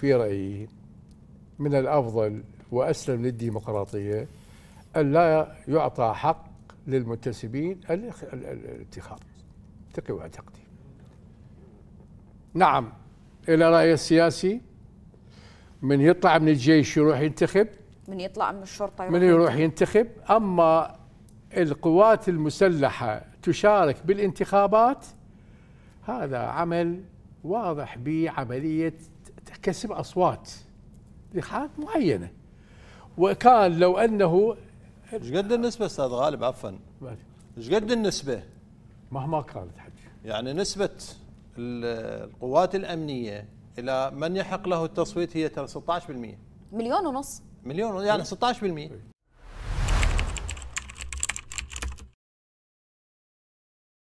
في رأيي من الأفضل وأسلم للديمقراطية أن لا يعطى حق للمنتسبين الانتخاب ثقي واعتقدي نعم إلى رأي السياسي من يطلع من الجيش يروح ينتخب من يطلع من الشرطة يروح من يروح ينتخب أما القوات المسلحة تشارك بالانتخابات هذا عمل واضح بعملية كسب اصوات لحال معينه وكان لو انه ايش قد النسبه استاذ غالب عفوا ايش قد النسبه مهما كانت حج يعني نسبه القوات الامنيه الى من يحق له التصويت هي 16% مليون ونص مليون يعني 16%